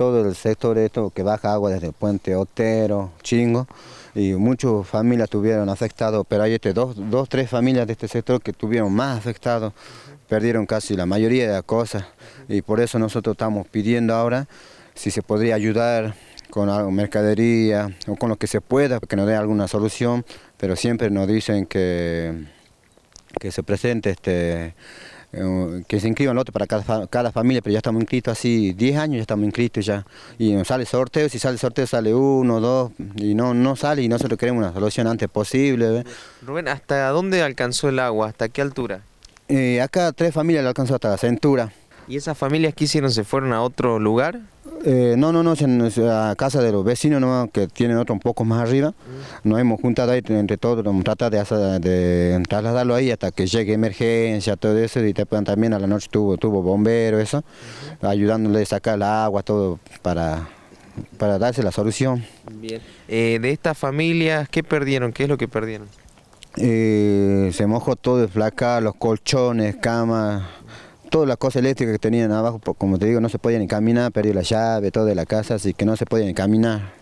todo el sector esto que baja agua desde el puente Otero, Chingo, y muchas familias tuvieron afectado, pero hay este dos, dos, tres familias de este sector que tuvieron más afectados, perdieron casi la mayoría de las cosas, y por eso nosotros estamos pidiendo ahora si se podría ayudar con algo, mercadería o con lo que se pueda, que nos dé alguna solución, pero siempre nos dicen que, que se presente este eh, que se inscriban lote para cada, familia, pero ya estamos inscritos así 10 años, ya estamos inscritos ya. Y nos sale sorteo, si sale sorteo sale uno, dos, y no, no sale y nosotros queremos una solución antes posible. Rubén, ¿hasta dónde alcanzó el agua? ¿Hasta qué altura? Eh, acá tres familias lo alcanzó hasta la cintura. ¿Y esas familias que hicieron? ¿Se fueron a otro lugar? Eh, no, no, no, en la casa de los vecinos que tienen otro un poco más arriba. Mm. Nos hemos juntado ahí entre todos, nos trata de, trasladarlo ahí hasta que llegue emergencia, todo eso, y también a la noche tuvo, tuvo bomberos, eso, ayudándole a sacar el agua, todo, para, darse la solución. Bien. Eh, de estas familias, ¿qué perdieron? ¿Qué es lo que perdieron? Eh, se mojó todo de los colchones, camas Todas las cosas eléctricas que tenían abajo, como te digo, no se podían encaminar, caminar, perdió la llave, todo de la casa, así que no se podían encaminar.